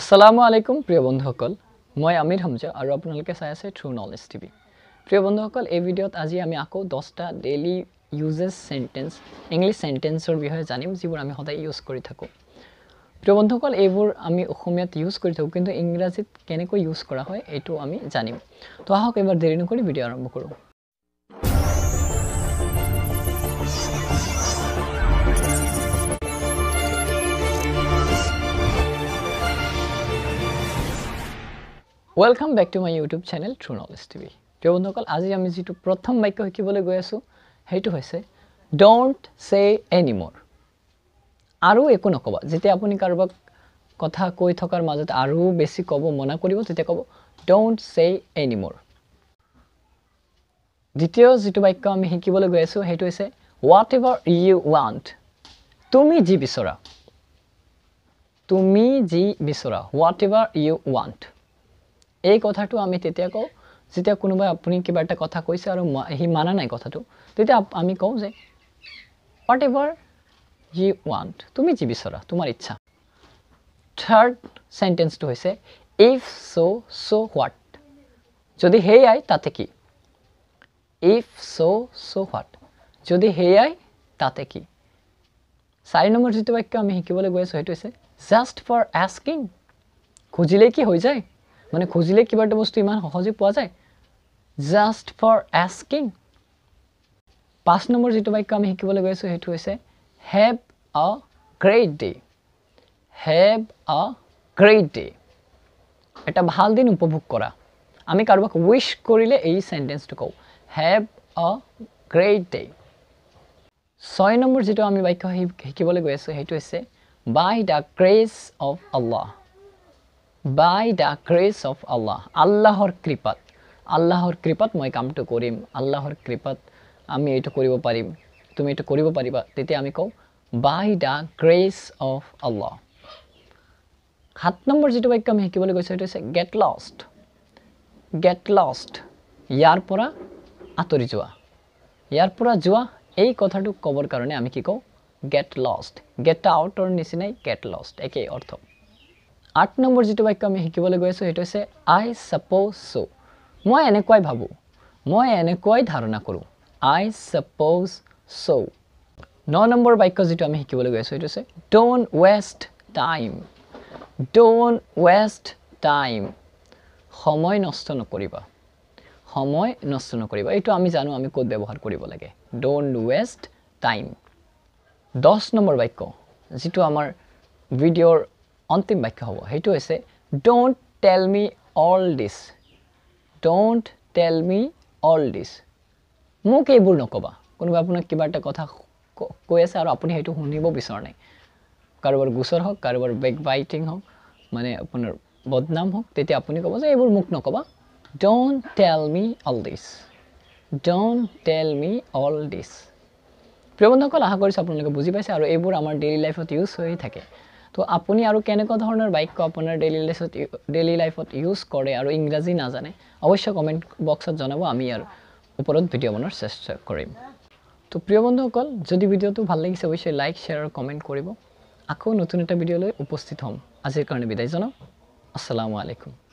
আসসালামু আলাইকুম প্ৰিয় বন্ধুসকল মই আমিৰ হামজা আৰু আপোনালোকে চাই আছে থ্ৰু নলেজ টিভি প্ৰিয় বন্ধুসকল এই ভিডিঅ'ত আজি আমি আকৌ দহটা ডেইলি ইউজেজ চেণ্টেঞ্চ ইংলিছ চেণ্টেঞ্চৰ বিষয়ে জানিম যিবোৰ আমি সদায় ইউজ কৰি থাকোঁ প্ৰিয় বন্ধুসকল এইবোৰ আমি অসমীয়াত ইউজ কৰি থাকোঁ কিন্তু ইংৰাজীত কেনেকৈ ইউজ কৰা হয় এইটো আমি জানিম তো আহক এইবাৰ দেৰি নকৰি ভিডিঅ' আৰম্ভ কৰোঁ welcome back to my YouTube channel true knowledge TV প্ৰিয় বন্ধুসকল আজি আমি যিটো প্ৰথম বাক্য শিকিবলৈ গৈ আছোঁ সেইটো হৈছে ডণ্ট চে এনি মৰ আৰু একো নক'বা যেতিয়া আপুনি কাৰোবাক কথা কৈ থকাৰ মাজত আৰু বেছি ক'ব মনা কৰিব তেতিয়া ক'ব ডণ্ট চে এনি মৰ দ্বিতীয় যিটো বাক্য আমি শিকিবলৈ গৈ আছোঁ সেইটো হৈছে হোৱাট এভাৰ ইউ ৱান্ট তুমি যি বিচৰা তুমি যি বিচৰা হোৱাট এভাৰ ইউ ৱান্ট এই কথাটো আমি তেতিয়া কওঁ যেতিয়া কোনোবাই আপুনি কিবা এটা কথা কৈছে আৰু সি মানা নাই কথাটো তেতিয়া আমি কওঁ যে হোৱাট এভাৰ ই ৱান্ট তুমি যি বিচৰা তোমাৰ ইচ্ছা থাৰ্ড চেণ্টেন্সটো হৈছে ইফ চ' চ' হোৱাট যদি সেয়াই তাতে কি ইফ চ' চ' হোৱাট যদি সেয়াই তাতে কি চাৰি নম্বৰ যিটো বাক্য আমি শিকিবলৈ গৈ আছোঁ সেইটো হৈছে জাষ্ট ফৰ আস্কিং খুজিলেই কি হৈ যায় মানে খুজিলে কিবা এটা বস্তু ইমান সহজে পোৱা যায় জাষ্ট ফৰ আস্কিং পাঁচ নম্বৰ যিটো বাক্য আমি শিকিবলৈ গৈ আছোঁ সেইটো হৈছে have a great day have a great day এটা ভাল দিন উপভোগ কৰা আমি কাৰোবাক উইছ কৰিলে এই চেণ্টেন্সটো কওঁ হেভ অ গ্ৰেট ডে ছয় নম্বৰ যিটো আমি বাক্য শিকিবলৈ গৈ আছোঁ সেইটো হৈছে by the grace of Allah by the grace of Allah আল্লাহৰ কৃপাত আল্লাহৰ কৃপাত মই কামটো কৰিম আল্লাহৰ কৃপাত আমি এইটো কৰিব পাৰিম তুমি এইটো কৰিব পাৰিবা তেতিয়া আমি কওঁ by the grace of Allah সাত নম্বৰ যিটো বাক্য আমি শিকিবলৈ গৈছোঁ সেইটো হৈছে গেট লষ্ট গেট লষ্ট ইয়াৰ পৰা আঁতৰি যোৱা ইয়াৰ পৰা যোৱা এই কথাটো ক'বৰ কাৰণে আমি কি কওঁ গেট লষ্ট গেট আউটৰ নিচিনাই গেট লষ্ট একেই অৰ্থ আঠ নম্বৰ যিটো বাক্য আমি শিকিবলৈ গৈ আছোঁ সেইটো হৈছে আই ছাপ'জ চ' মই এনেকুৱাই ভাবোঁ মই এনেকুৱাই ধাৰণা কৰোঁ আই ছাপ'জ চ' ন নম্বৰ বাক্য যিটো আমি শিকিবলৈ গৈ আছোঁ সেইটো হৈছে don't waste time don't waste time সময় নষ্ট নকৰিবা সময় নষ্ট নকৰিবা এইটো আমি জানো আমি ক'ত ব্যৱহাৰ কৰিব লাগে ড'ণ্ট ৱেষ্ট টাইম দহ নম্বৰ বাক্য যিটো আমাৰ ভিডিঅ'ৰ অন্তিম বাক্য হ'ব সেইটো হৈছে don't tell me all this don't tell me all দিছ মোক এইবোৰ নক'বা কোনোবা আপোনাক কিবা এটা কথা কৈ আছে আৰু আপুনি সেইটো শুনিব বিচৰা নাই কাৰোবাৰ গোচৰ হওক কাৰোবাৰ বেক বাইটিং হওক মানে আপোনাৰ বদনাম হওক তেতিয়া আপুনি ক'ব যে এইবোৰ মোক নক'বা don't tell me all this don't tell me all দিছ প্ৰিয় বন্ধুসকল আশা কৰিছোঁ আপোনালোকে বুজি পাইছে আৰু এইবোৰ আমাৰ ডেইলী লাইফত ইউজ হৈয়ে থাকে তো আপুনি আৰু কেনেকুৱা ধৰণৰ বাক্য আপোনাৰ ডেইলি লাইফত ডেইলি লাইফত ইউজ কৰে আৰু ইংৰাজী নাজানে অৱশ্যে কমেণ্ট বক্সত জনাব আমি ইয়াৰ ওপৰত ভিডিঅ' বনোৱাৰ চেষ্টা কৰিম তো প্ৰিয় বন্ধুসকল যদি ভিডিঅ'টো ভাল লাগিছে অৱশ্যে লাইক শ্বেয়াৰ আৰু কমেণ্ট কৰিব আকৌ নতুন এটা ভিডিঅ'লৈ উপস্থিত হ'ম আজিৰ কাৰণে বিদায় জনাওঁ আছালামু আলাইকুম